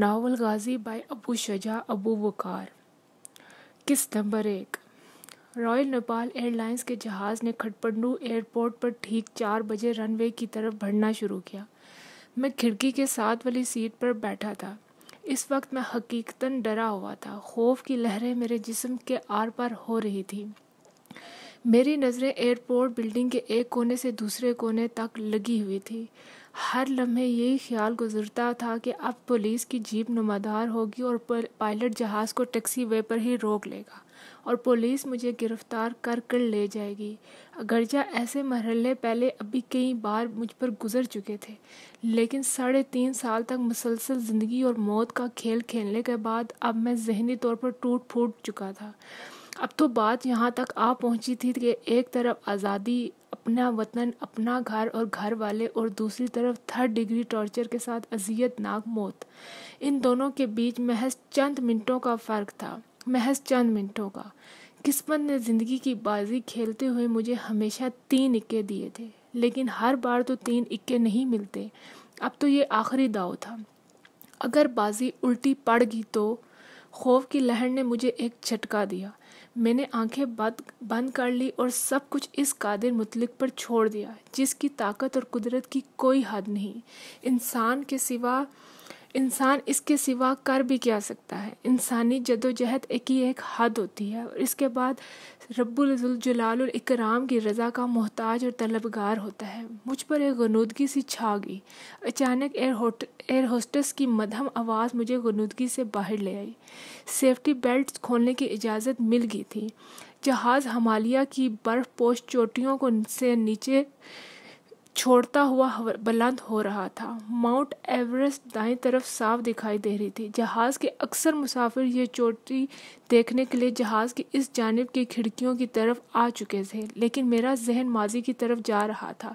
novel Ghazi by Abu Shuja Abu Waqar किस number एक royal Nepal airlines के जहाज़ ने खटपंडू एयरपोर्ट पर ठीक चार बजे रनवे की तरफ बढ़ना शुरू किया मैं खिड़की के साथ वाली सीट पर बैठा था इस वक्त मैं हकीकतन डरा हुआ था खौफ की लहरें मेरे जिस्म के आर पार हो रही थी मेरी नज़रें एयरपोर्ट बिल्डिंग के एक कोने से दूसरे कोने तक लगी हुई थी हर लम्हे यही ख्याल गुजरता था कि अब पुलिस की जीप नुमादार होगी और पायलट जहाज़ को टैक्सी वे पर ही रोक लेगा और पुलिस मुझे गिरफ़्तार कर कर ले जाएगी अगरचा ऐसे मरहले पहले अभी कई बार मुझ पर गुजर चुके थे लेकिन साढ़े तीन साल तक मुसलसल ज़िंदगी और मौत का खेल खेलने के बाद अब मैं जहनी तौर पर टूट फूट चुका था अब तो बात यहाँ तक आ पहुँची थी कि एक तरफ आज़ादी अपना वतन अपना घर और घर वाले और दूसरी तरफ थर्ड डिग्री टॉर्चर के साथ अजियतनाक मौत इन दोनों के बीच महज चंद मिनटों का फ़र्क था महज चंद मिनटों का किस्मत ने ज़िंदगी की बाजी खेलते हुए मुझे हमेशा तीन इक्के दिए थे लेकिन हर बार तो तीन इक्के नहीं मिलते अब तो ये आखिरी दाव था अगर बाजी उल्टी पड़ गई तो खौफ की लहर ने मुझे एक झटका दिया मैंने आंखें बंद बंद कर ली और सब कुछ इस कादिर मुतलिक पर छोड़ दिया जिसकी ताकत और कुदरत की कोई हद नहीं इंसान के सिवा इंसान इसके सिवा कर भी क्या सकता है इंसानी जदोजहद एक ही एक हद होती है और इसके बाद इकराम की रज़ा का मोहताज और तलबगार होता है मुझ पर एक गनूदगी सी छा गई अचानक एयर होट एयर होस्टस की मधम आवाज़ मुझे गनूदगी से बाहर ले आई सेफ्टी बेल्ट खोलने की इजाज़त मिल गई थी जहाज़ हमालिया की बर्फ़ पोश चोटियों को से नीचे छोड़ता हुआ बुलंद हो रहा था माउंट एवरेस्ट दाएं तरफ साफ दिखाई दे रही थी जहाज़ के अक्सर मुसाफिर ये चोटी देखने के लिए जहाज़ की इस जानब की खिड़कियों की तरफ आ चुके थे लेकिन मेरा जहन माजी की तरफ जा रहा था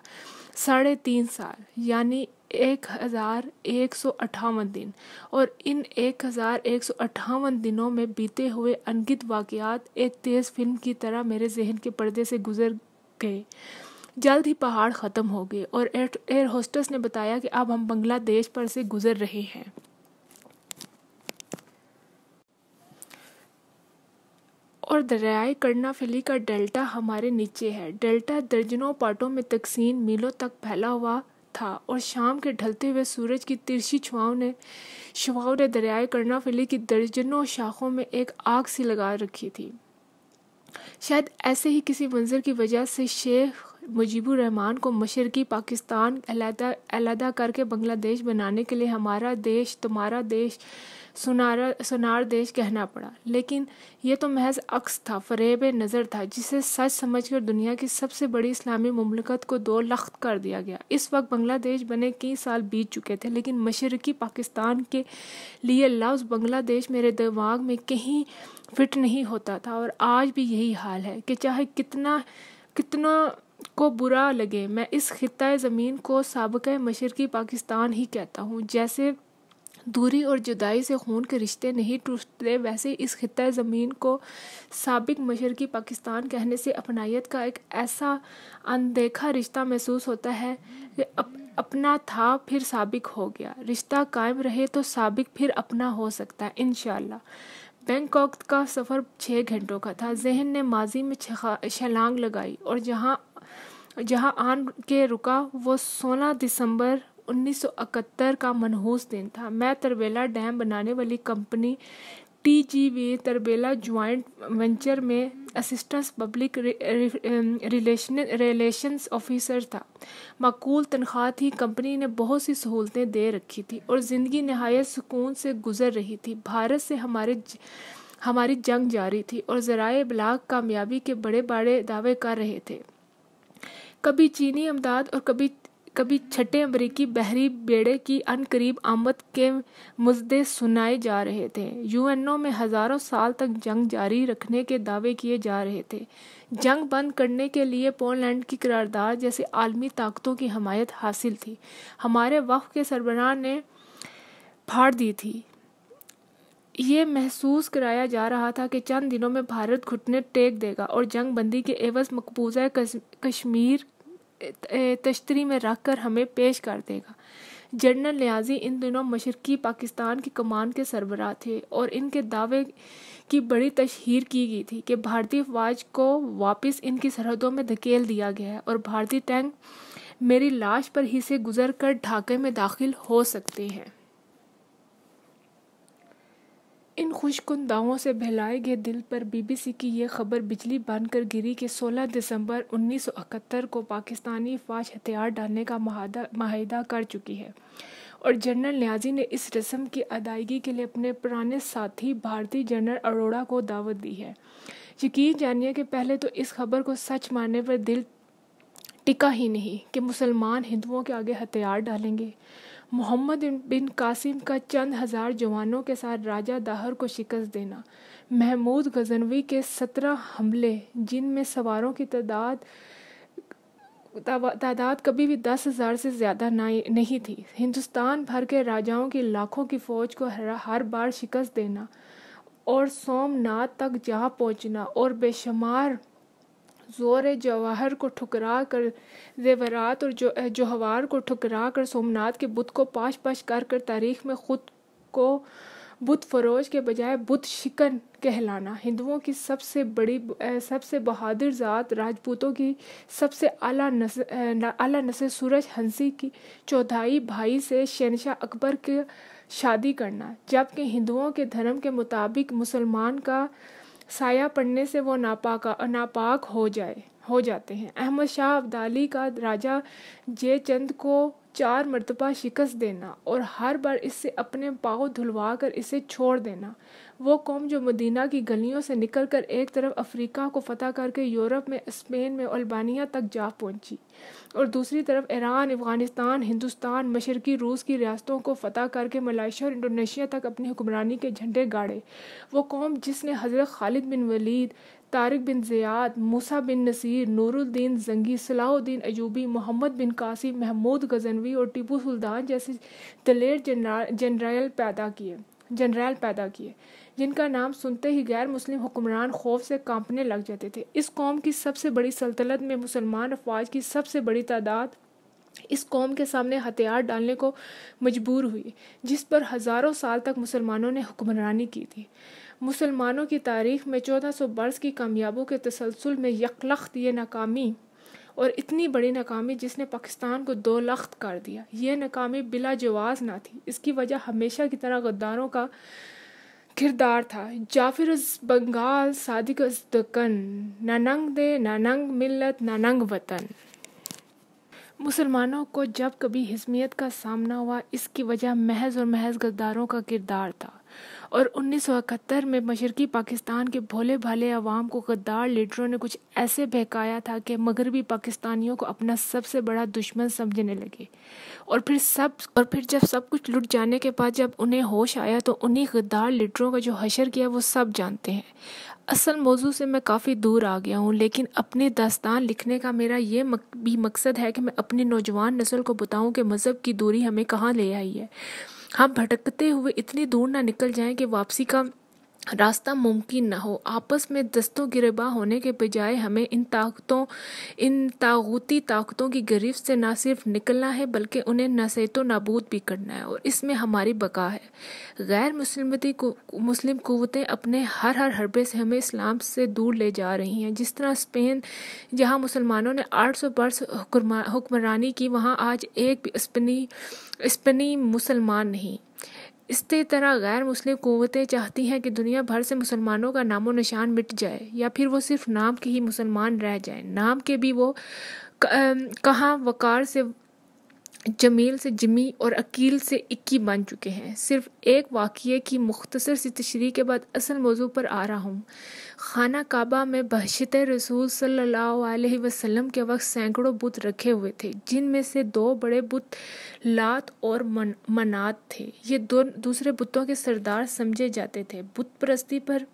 साढ़े तीन साल यानी एक हज़ार एक सौ अट्ठावन दिन और इन एक हज़ार एक सौ अट्ठावन दिनों में बीते हुए अनगित वाक़ात एक तेज़ फिल्म की तरह मेरे जहन के पर्दे से गुजर गए जल्द ही पहाड़ ख़त्म हो गए और एयर होस्टर्स ने बताया कि अब हम बांग्लादेश पर से गुजर रहे हैं और दरियाए कर्णाफिली का डेल्टा हमारे नीचे है डेल्टा दर्जनों पार्टों में तकसीम मीलों तक फैला हुआ था और शाम के ढलते हुए सूरज की तिरछी छुआओं ने शुआओं ने दरियाए कर्णाफिली की दर्जनों शाखों में एक आग सी लगा रखी थी शायद ऐसे ही किसी मंजर की वजह से शेख मुजीबुर रहमान को मशरकी पाकिस्तान अलहदा करके बांग्लादेश बनाने के लिए हमारा देश तुम्हारा देश सुनारा सुनार देश कहना पड़ा लेकिन यह तो महज अक्स था फरेब नज़र था जिसे सच समझकर दुनिया की सबसे बड़ी इस्लामी ममलकत को दो लख्त कर दिया गया इस वक्त बांग्लादेश बने कई साल बीत चुके थे लेकिन मशरकी पाकिस्तान के लिए लफ्ज़ बांग्लादेश मेरे दिमाग में कहीं फिट नहीं होता था और आज भी यही हाल है कि चाहे कितना कितना को बुरा लगे मैं इस ख़ित्े ज़मीन को सबक मशरक़ी पाकिस्तान ही कहता हूँ जैसे दूरी और जुदाई से खून के रिश्ते नहीं टूटते वैसे इस ख़ित्े ज़मीन को सबक मशरक़ी पाकिस्तान कहने से अपनाइत का एक ऐसा अनदेखा रिश्ता महसूस होता है कि अप, अपना था फिर सबक हो गया रिश्ता कायम रहे तो सबक फिर अपना हो सकता है इन बैंकॉक का सफ़र छः घंटों का था जहन ने माजी में छलांग लगाई और जहाँ जहां आन के रुका वो 16 दिसंबर 1971 का मनहूस दिन था मैं तरबेला डैम बनाने वाली company T G V Tarbela joint venture में assistance public relation relations officer था मकूल तनख्वाह थी कंपनी ने बहुत सी सहूलतें दे रखी थी और ज़िंदगी नहायत सुकून से गुजर रही थी भारत से हमारे ज, हमारी जंग जारी थी और ज़रा ब्लाक कामयाबी के बड़े बड़े दावे कर रहे थे कभी चीनी अमदाद और कभी कभी छठे अमरीकी बहरी बेड़े की अनकरीब आमद के मुद्दे सुनाए जा रहे थे यूएनओ में हज़ारों साल तक जंग जारी रखने के दावे किए जा रहे थे जंग बंद करने के लिए पोलैंड की करारदार जैसे आलमी ताकतों की हमायत हासिल थी हमारे वक्त के सरबराह ने फाड़ दी थी ये महसूस कराया जा रहा था कि चंद दिनों में भारत घुटने टेक देगा और जंग बंदी के एवज मकबूजा कश्मीर तश्तरी में रख कर हमें पेश कर देगा जनरल लियाजी इन दिनों मशरकी पाकिस्तान की कमान के सरबरा थे और इनके दावे की बड़ी तशहर की गई थी कि भारतीय अफवाज को वापस इनकी सरहदों में धकेल दिया गया है और भारतीय टैंक मेरी लाश पर ही से गुजर कर ढाके में दाखिल हो सकते हैं इन खुशकुन दावों से बहलाए गए दिल पर बीबीसी की यह खबर बिजली बनकर गिरी कि 16 दिसंबर 1971 को पाकिस्तानी फौज हथियार डालने का माहिदा कर चुकी है और जनरल न्याजी ने इस रस्म की अदायगी के लिए अपने पुराने साथी भारतीय जनरल अरोड़ा को दावत दी है यकीन जानिए कि पहले तो इस खबर को सच मानने पर दिल टिका ही नहीं कि मुसलमान हिंदुओं के आगे हथियार डालेंगे मोहम्मद बिन कासिम का चंद हजार जवानों के साथ राजा दाहर को शिकस्त देना महमूद गजनवी के सत्रह हमले जिनमें सवारों की तादाद तादाद कभी भी दस हज़ार से ज़्यादा नहीं थी हिंदुस्तान भर के राजाओं की लाखों की फ़ौज को हर बार शिकस्त देना और सोमनाथ तक जा पहुंचना और बेशुमार जोर जवाहर को ठुकरा कर जेवरात और जो जोहवार को ठुकरा कर सोमनाथ के बुत को पाश पाश कर कर तारीख में ख़ुद को बुत फरोज के बजाय बुत शिकन कहलाना हिंदुओं की सबसे बड़ी सबसे बहादुर ज़ात राजपूतों की सबसे आला नस आला नस्ल सूरज हंसी की चौथाई भाई से शहनशाह अकबर के शादी करना जबकि हिंदुओं के धर्म के मुताबिक मुसलमान का साया पड़ने से वो नापाक नापाक हो जाए हो जाते हैं अहमद शाह अब्दाली का राजा जय चंद को चार मरतबा शिकस्त देना और हर बार इससे अपने पाँव धुलवा कर इसे छोड़ देना वो कौम जो मदीना की गलियों से निकल कर एक तरफ अफ्रीका को फतह करके यूरोप में स्पेन में अल्बानिया तक जा पहुंची और दूसरी तरफ ईरान अफगानिस्तान हिंदुस्तान मशरकी रूस की रियासतों को फतह करके मलाइशिया और इंडोनेशिया तक अपनी हुक्मरानी के झंडे गाड़े वो कौम जिसने हज़रत Khalid bin Walid Tariq bin Ziyad Musa bin Nusair Nuruddin Zangi Salahuddin Ayyubi Mohammad bin Qasim Mahmud Ghaznavi और टिपू सुल्तान जैसे दलेर जनरल पैदा किए जनरल पैदा किए जिनका नाम सुनते ही गैर मुस्लिम हुक्मरान खौफ से कांपने लग जाते थे इस कौम की सबसे बड़ी सल्तनत में मुसलमान अफवाज की सबसे बड़ी तादाद इस कौम के सामने हथियार डालने को मजबूर हुई जिस पर हज़ारों साल तक मुसलमानों ने हुक्मरानी की थी मुसलमानों की तारीख में चौदह सौ बरस की कामयाबों के तसलसल में यकलख्त ये नाकामी और इतनी बड़ी नाकामी जिसने पाकिस्तान को दो लख्त कर दिया ये नाकामी बिला जवाज ना थी इसकी वजह हमेशा की तरह गद्दारों का किरदार था जाफिर बंगाल सादिक दकन ननंग दे ननंग मिलत ननंग वतन मुसलमानों को जब कभी हिस्मियत का सामना हुआ इसकी वजह महज और महज गद्दारों का किरदार था और इकहत्तर में मशरकी पाकिस्तान के भोले भाले अवाम को गद्दार लीडरों ने कुछ ऐसे बहकाया था कि मगरबी पाकिस्तानियों को अपना सबसे बड़ा दुश्मन समझने लगे और फिर सब और फिर जब सब कुछ लुट जाने के बाद जब उन्हें होश आया तो उन्हीं गद्दार लीडरों का जो हशर किया वो सब जानते हैं असल मौजू से मैं काफ़ी दूर आ गया हूँ लेकिन अपनी दास्तान लिखने का मेरा ये मक, भी मकसद है कि मैं अपनी नौजवान नस्ल को बताऊँ कि मज़हब की दूरी हमें कहाँ ले आई है हम भटकते हुए इतनी दूर ना निकल जाएं कि वापसी का रास्ता मुमकिन ना हो आपस में दस्तों गिरबा होने के बजाय हमें इन ताकतों इन तागुती ताकतों की गरीब से ना सिर्फ निकलना है बल्कि उन्हें नसेतो नाबूद भी करना है और इसमें हमारी बका है गैर मुसलमती मुस्लिम कुवतें अपने हर हर हरबे से हमें इस्लाम से दूर ले जा रही हैं जिस तरह स्पेन जहाँ मुसलमानों ने आठ सौ बरस हुक्मरानी की वहाँ आज एक भी स्पनी स्पनी मुसलमान नहीं इस तरह गैर मुस्लिम क़वतें चाहती हैं कि दुनिया भर से मुसलमानों का नामो निशान मिट जाए या फिर वो सिर्फ नाम के ही मुसलमान रह जाए नाम के भी वो कहाँ वकार से जमील से जमी और अकील से इक्की बन चुके हैं सिर्फ एक वाक़े की मुख्तसर सी तशरी के बाद असल मौजू पर आ रहा हूँ खाना काबा में बहशत रसूल सल्लल्लाहु वसलम वसल्लम के वक्त सैकड़ों बुत रखे हुए थे जिनमें से दो बड़े बुत लात और मन, मनात थे ये दो दूसरे बुतों के सरदार समझे जाते थे बुत परस्ती पर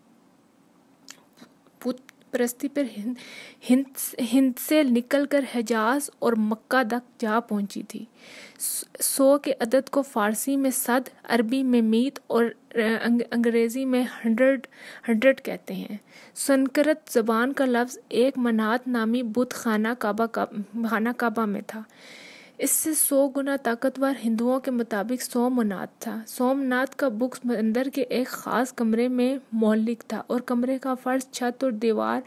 परस्ती पर हिंद हिंद हिंद से निकल कर हजाज और मक्का तक जा पहुंची थी सौ के अदद को फारसी में सद अरबी में मीत और अंग्रेज़ी में हंड्रेड हंड्रेड कहते हैं संकरत जबान का लफ्ज़ एक मनात नामी बुत खाना काबा का खाना काबा में था इससे सौ गुना ताकतवर हिंदुओं के मुताबिक सोमनाथ था सोमनाथ का बुक्स मंदिर के एक ख़ास कमरे में मौलिक था और कमरे का फर्श छत और दीवार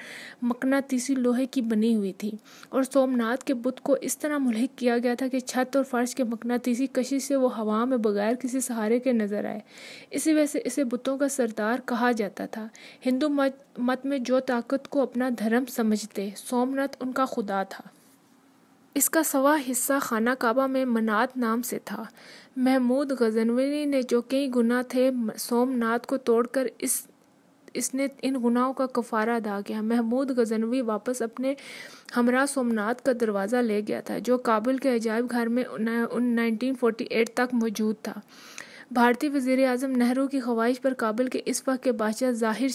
मकनातीसी लोहे की बनी हुई थी और सोमनाथ के बुत को इस तरह मुलहक किया गया था कि छत और फर्श के मकनातीसी कशी से वो हवा में बगैर किसी सहारे के नज़र आए इसी वजह से इसे बुतों का सरदार कहा जाता था हिंदू मत मत में जो ताकत को अपना धर्म समझते सोमनाथ उनका खुदा था इसका सवा हिस्सा खाना काबा में मनात नाम से था महमूद गजनवी ने जो कई गुना थे सोमनाथ को तोड़कर इस इसने इन गुनाहों का कफारा अदा किया महमूद गजनवी वापस अपने हमरा सोमनाथ का दरवाज़ा ले गया था जो काबुल के अजायब घर में उन 1948 तक मौजूद था भारतीय वजीर अजम नेहरू की ख्वाहिश पर काबुल के इस वक्त के बादशाह जाहिर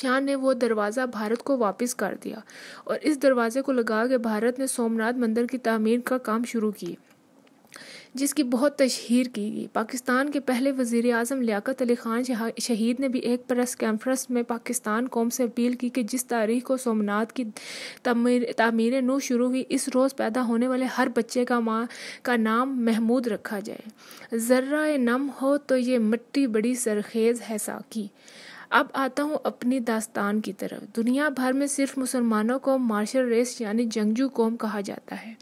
शाह ने वो दरवाज़ा भारत को वापस कर दिया और इस दरवाज़े को लगा के भारत ने सोमनाथ मंदिर की तमीर का काम शुरू की जिसकी बहुत तशहर की गई पाकिस्तान के पहले वजीर अजम लियाकत अली ख़ान शहीद ने भी एक प्रेस कॉन्फ्रेंस में पाकिस्तान कौम से अपील की कि जिस तारीख को सोमनाथ की तमीर नू शुरू हुई इस रोज़ पैदा होने वाले हर बच्चे का माँ का नाम महमूद रखा जाए जर्रा नम हो तो ये मिट्टी बड़ी सरखेज़ है साकी अब आता हूँ अपनी दास्तान की तरफ दुनिया भर में सिर्फ मुसलमानों को मार्शल रेस यानी जंगजू कौम कहा जाता है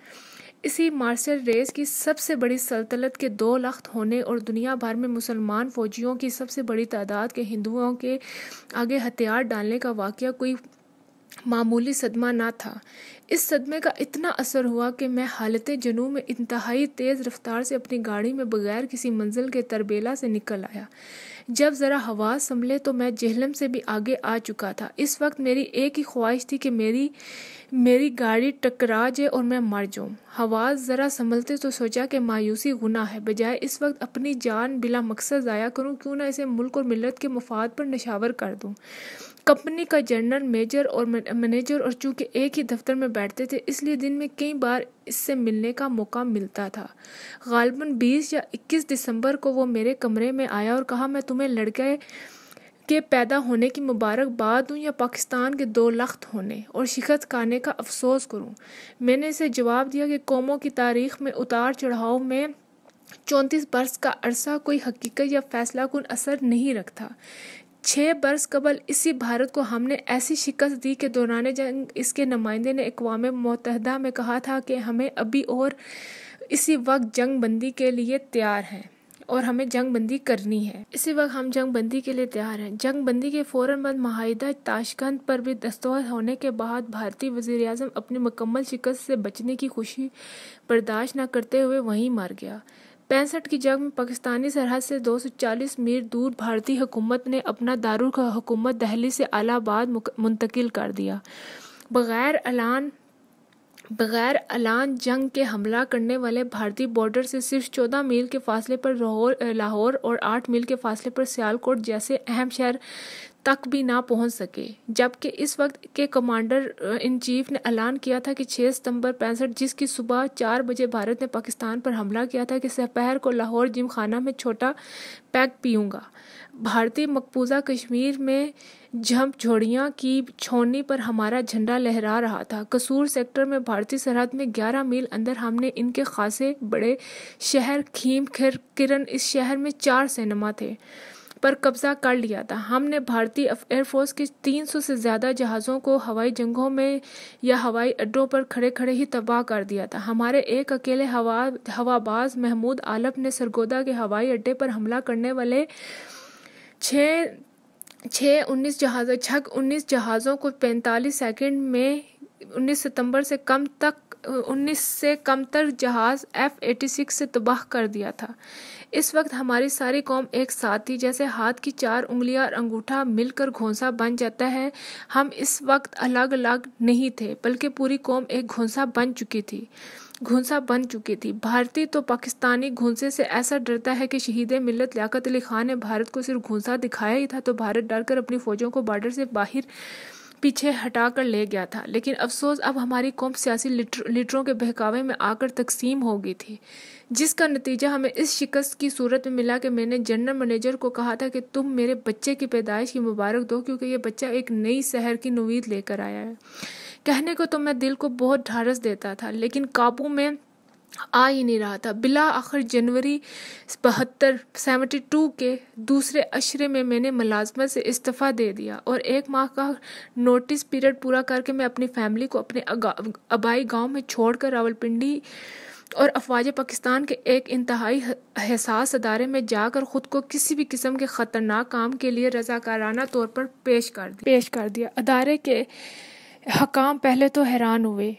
इसी मार्शल रेस की सबसे बड़ी सल्तनत के दो लख्त होने और दुनिया भर में मुसलमान फ़ौजियों की सबसे बड़ी तादाद के हिंदुओं के आगे हथियार डालने का वाक़ कोई मामूली सदमा ना था इस सदमे का इतना असर हुआ कि मैं हालत जनू में इंतहाई तेज़ रफ्तार से अपनी गाड़ी में बगैर किसी मंजिल के तरबेला से निकल आया जब ज़रा हवा संभले तो मैं जहलम से भी आगे आ चुका था इस वक्त मेरी एक ही ख्वाहिश थी कि मेरी मेरी गाड़ी टकरा जाए और मैं मर जाऊँ हवा ज़रा संभलते तो सोचा कि मायूसी गुना है बजाय इस वक्त अपनी जान बिला मकसद ज़ाया करूँ क्यों ना इसे मुल्क और मिलत के मफाद पर नशावर कर दूँ कंपनी का जनरल मेजर और मैनेजर और चूंकि एक ही दफ्तर में बैठते थे इसलिए दिन में कई बार इससे मिलने का मौका मिलता था गालबन 20 या 21 दिसंबर को वो मेरे कमरे में आया और कहा मैं तुम्हें लड़के के पैदा होने की मुबारकबाद दूँ या पाकिस्तान के दो लख्त होने और शिकस्त खाने का अफसोस करूँ मैंने इसे जवाब दिया कि कौमों की तारीख में उतार चढ़ाव में चौंतीस बरस का अरसा कोई हकीकत या फैसला कन असर नहीं रखता छः बरस कबल इसी भारत को हमने ऐसी शिकस्त दी कि दौरान जंग इसके नुमाइंदे ने अकवाम मतहदा में कहा था कि हमें अभी और इसी वक्त जंग बंदी के लिए तैयार हैं और हमें जंग बंदी करनी है इसी वक्त हम जंग बंदी के लिए तैयार हैं जंग बंदी के फ़ौरन बाद माहिदा ताशकंद पर भी दस्तवर होने के बाद भारतीय वजीर अजम अपनी मुकम्मल शिकस्त से बचने की खुशी बर्दाश्त न करते हुए वहीं मर गया पैंसठ की जंग में पाकिस्तानी सरहद से 240 मील दूर भारतीय हुकूमत ने अपना दारुल हुकूमत दहली से अलाहाबाद मुंतकिल कर दिया बगैर ऐलान बगैर ऐलान जंग के हमला करने वाले भारतीय बॉर्डर से सिर्फ चौदह मील के फासले पर लाहौर और आठ मील के फासले पर सियालकोट जैसे अहम शहर तक भी ना पहुंच सके जबकि इस वक्त के कमांडर इन चीफ ने ऐलान किया था कि 6 सितंबर पैंसठ जिसकी सुबह चार बजे भारत ने पाकिस्तान पर हमला किया था कि सपहर को लाहौर जिम खाना में छोटा पैक पीऊँगा भारतीय मकबूजा कश्मीर में झम्प झोड़ियाँ की छोड़नी पर हमारा झंडा लहरा रहा था कसूर सेक्टर में भारतीय सरहद में 11 मील अंदर हमने इनके खासे बड़े शहर खीम खिर किरण इस शहर में चार सिनेमा थे पर कब्जा कर लिया था हमने भारतीय एयरफोर्स के 300 से ज़्यादा जहाज़ों को हवाई जंगों में या हवाई अड्डों पर खड़े खड़े ही तबाह कर दिया था हमारे एक अकेले हवा हवाबाज महमूद आलम ने सरगोदा के हवाई अड्डे पर हमला करने वाले छः छः उन्नीस जहाज छक उन्नीस जहाज़ों को पैंतालीस सेकंड में उन्नीस सितंबर से कम तक उन्नीस से कम तक जहाज़ एफ सिक्स से तबाह कर दिया था इस वक्त हमारी सारी कौम एक साथ थी जैसे हाथ की चार उंगलियां और अंगूठा मिलकर घोंसा बन जाता है हम इस वक्त अलग अलग नहीं थे बल्कि पूरी कौम एक घोंसा बन चुकी थी घुंसा बन चुकी थी भारतीय तो पाकिस्तानी घुंसे से ऐसा डरता है कि शहीद मिलत लियाकत अली खान ने भारत को सिर्फ घुंसा दिखाया ही था तो भारत डरकर अपनी फौजों को बॉर्डर से बाहर पीछे हटा कर ले गया था लेकिन अफसोस अब हमारी कौम सियासी लीडरों लिटर, के बहकावे में आकर तकसीम हो गई थी जिसका नतीजा हमें इस शिकस्त की सूरत में मिला कि मैंने जनरल मैनेजर को कहा था कि तुम मेरे बच्चे की पैदाइश की मुबारक दो क्योंकि ये बच्चा एक नई शहर की नवीद लेकर आया है कहने को तो मैं दिल को बहुत ढारस देता था लेकिन काबू में आ ही नहीं रहा था बिला आखिर जनवरी बहत्तर सेवेंटी टू के दूसरे अशरे में मैंने मुलाजमत से इस्तीफ़ा दे दिया और एक माह का नोटिस पीरियड पूरा करके मैं अपनी फैमिली को अपने आबाई गांव में छोड़कर रावलपिंडी और अफवाज पाकिस्तान के एक इंतहाई एहसास अदारे में जाकर ख़ुद को किसी भी किस्म के ख़तरनाक काम के लिए रजाकाराना तौर पर पेश कर दिया पेश कर दिया अदारे के हकाम पहले तो हैरान हुए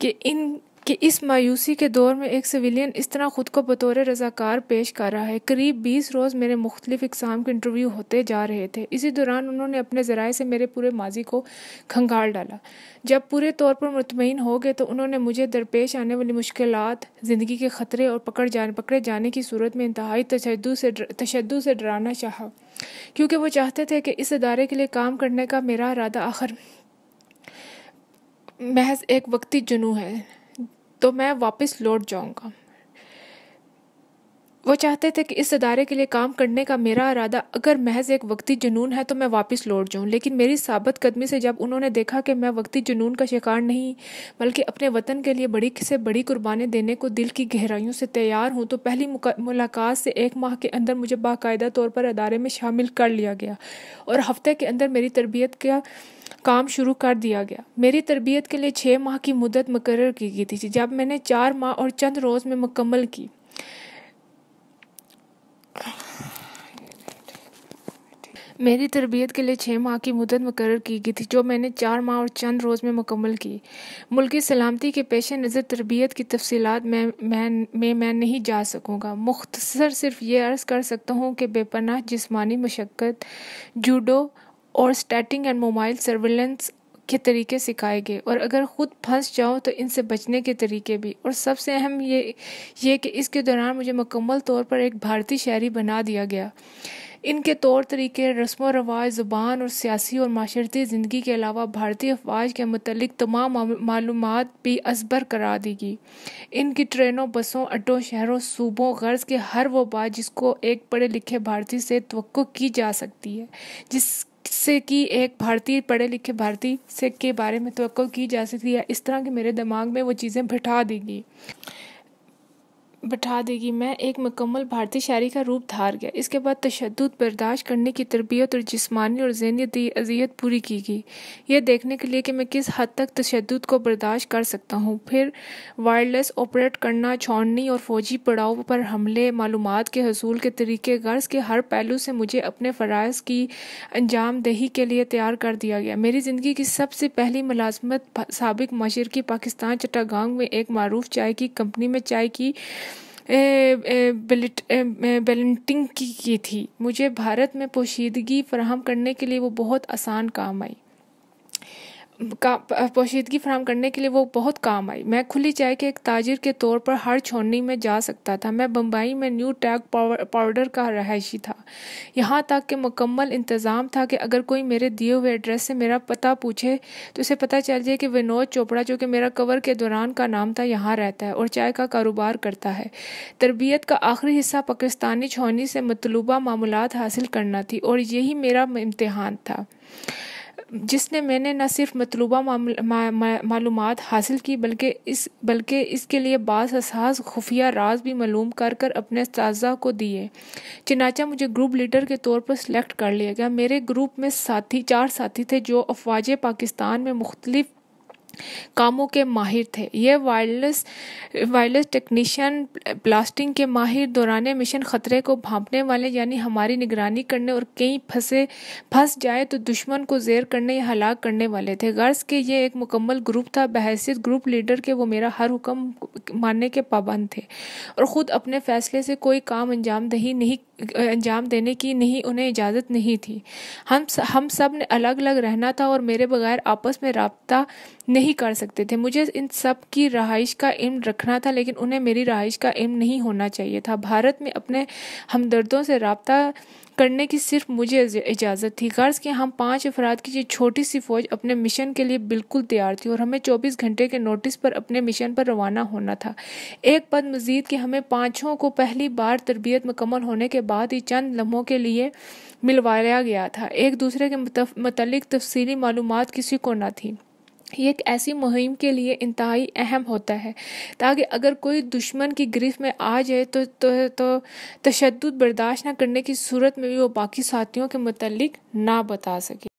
कि इन कि इस मायूसी के दौर में एक सिविलियन इस तरह ख़ुद को बतौर रज़ाकार पेश कर रहा है करीब बीस रोज़ मेरे मुख्तलिफ़ इकसाम के इंटरव्यू होते जा रहे थे इसी दौरान उन्होंने अपने ज़राए से मेरे पूरे माजी को खंगाल डाला जब पूरे तौर पर मुतमिन हो गए तो उन्होंने मुझे दरपेश आने वाली मुश्किल ज़िंदगी के ख़तरे और पकड़ जाने पकड़े जाने की सूरत में इंतहाई तशद से तशद से डराना चाहा क्योंकि वो चाहते थे कि इस अदारे के लिए काम करने का मेरा इरादा आखिर महज एक वक्ती जुनू है तो मैं वापस लौट जाऊँगा वो चाहते थे कि इस अदारे के लिए काम करने का मेरा इरादा अगर महज एक वक्ती जुनून है तो मैं वापस लौट जाऊं लेकिन मेरी साबित कदमी से जब उन्होंने देखा कि मैं वक्ती जुनून का शिकार नहीं बल्कि अपने वतन के लिए बड़ी से बड़ी कुर्बानी देने को दिल की गहराइयों से तैयार हूं तो पहली मुलाकात से एक माह के अंदर मुझे बाकायदा तौर पर अदारे में शामिल कर लिया गया और हफ्ते के अंदर मेरी तरबियत का काम शुरू कर दिया गया मेरी तरबियत के लिए छः माह की मुदत मुकर की गई थी जब मैंने चार माह और चंद रोज़ में मुकम्मल की मेरी तरबियत के लिए छः माह की मुदत मुकर की गई थी जो मैंने चार माह और चंद रोज़ में मुकम्मल की मुल्की सलामती के पेश नज़र तरबियत की तफसीत में मैं में मैं नहीं जा सकूँगा मुख्तसर सिर्फ ये अर्ज़ कर सकता हूँ कि बेपनाह जिसमानी मशक्क़त जूडो और स्टैटिंग एंड मोबाइल सर्विलेंस के तरीके सिखाए गए और अगर ख़ुद फंस जाओ तो इनसे बचने के तरीके भी और सबसे अहम ये ये कि इसके दौरान मुझे मुकम्मल तौर पर एक भारतीय शहरी बना दिया गया इनके तौर तरीके रस्म व रवाज ज़ुबान और सियासी और माशरती ज़िंदगी के अलावा भारतीय अफवाज के मतलब तमाम मालूम भी असबर करा दी गई इनकी ट्रेनों बसों अड्डों शहरों सूबों गर्ज के हर वो बात जिसको एक पढ़े लिखे भारतीय से तो की जा सकती है जिस से कि एक भारतीय पढ़े लिखे भारतीय से के बारे में तो की जा सकती है इस तरह के मेरे दिमाग में वो चीज़ें बिठा देगी बैठा देगी मैं एक मुकम्मल भारतीय शायरी का रूप धार गया इसके बाद तशद बर्दाश्त करने की तरबियत और जिसमानी और जहनी अजियत पूरी की गई यह देखने के लिए कि मैं किस हद तक तशद को बर्दाश्त कर सकता हूँ फिर वायरलेस ऑपरेट करना छोड़नी और फौजी पड़ाव पर हमले मालूम के हसूल के तरीके गर्ज के हर पहलू से मुझे अपने फ़राज़ की अंजामदही के लिए तैयार कर दिया गया मेरी ज़िंदगी की सबसे पहली मुलाजमत सबक मशरकी पाकिस्तान चट्टागांग में एक मरूफ चाय की कंपनी में चाय की बेलेंटिंग की की थी मुझे भारत में पोशीदगी फराहम करने के लिए वो बहुत आसान काम आई का पोशीदगी फ्राहम करने के लिए वो बहुत काम आई मैं खुली चाय के एक ताजिर के तौर पर हर छोड़नी में जा सकता था मैं बम्बई में न्यू टैग पाउडर का रहायशी था यहाँ तक कि मुकम्मल इंतज़ाम था कि अगर कोई मेरे दिए हुए एड्रेस से मेरा पता पूछे तो उसे पता चल जाए कि विनोद चोपड़ा जो कि मेरा कवर के दौरान का नाम था यहाँ रहता है और चाय का कारोबार करता है तरबियत का आखिरी हिस्सा पाकिस्तानी छोनी से मतलूबा मामूलत हासिल करना थी और यही मेरा इम्तहान था जिसने मैंने न सिर्फ मतलूबा मालूम हासिल की बल्कि इस बल्कि इसके लिए बासास खुफिया राज भी मालूम कर कर अपने साजा को दिए चनाचा मुझे ग्रुप लीडर के तौर पर सिलेक्ट कर लिया गया मेरे ग्रुप में साथी चार साथी थे जो अफवाज पाकिस्तान में मुख्तलिफ कामों के माहिर थे ये वायरलेस वायरलेस टेक्नीशियन ब्लास्टिंग के माहिर दौरान मिशन ख़तरे को भांपने वाले यानी हमारी निगरानी करने और कहीं फंसे फंस जाए तो दुश्मन को जेर करने या हलाक करने वाले थे गर्स के ये एक मुकम्मल ग्रुप था बहसीत ग्रुप लीडर के वो मेरा हर हुक्म मानने के पाबंद थे और ख़ुद अपने फैसले से कोई काम अंजाम दही नहीं अंजाम देने की नहीं उन्हें इजाज़त नहीं थी हम हम सब ने अलग अलग रहना था और मेरे बगैर आपस में रबता नहीं कर सकते थे मुझे इन सब की रहाइश का इम रखना था लेकिन उन्हें मेरी रहाइश का इम नहीं होना चाहिए था भारत में अपने हमदर्दों से रबता करने की सिर्फ मुझे इजाज़त थी गर्ज कि हम पांच अफराद की ये छोटी सी फौज अपने मिशन के लिए बिल्कुल तैयार थी और हमें 24 घंटे के नोटिस पर अपने मिशन पर रवाना होना था एक पद मजीद कि हमें पाँचों को पहली बार तरबियत मुकम्मल होने के बाद ही चंद लम्हों के लिए मिलवाया गया था एक दूसरे के मतलब तफसीली मालूम किसी को ना थी ये एक ऐसी मुहिम के लिए इंतहाई अहम होता है ताकि अगर कोई दुश्मन की गिरफ्त में आ जाए तो तो, तो तशद बर्दाश्त न करने की सूरत में भी वो बाकी साथियों के मतलब ना बता सके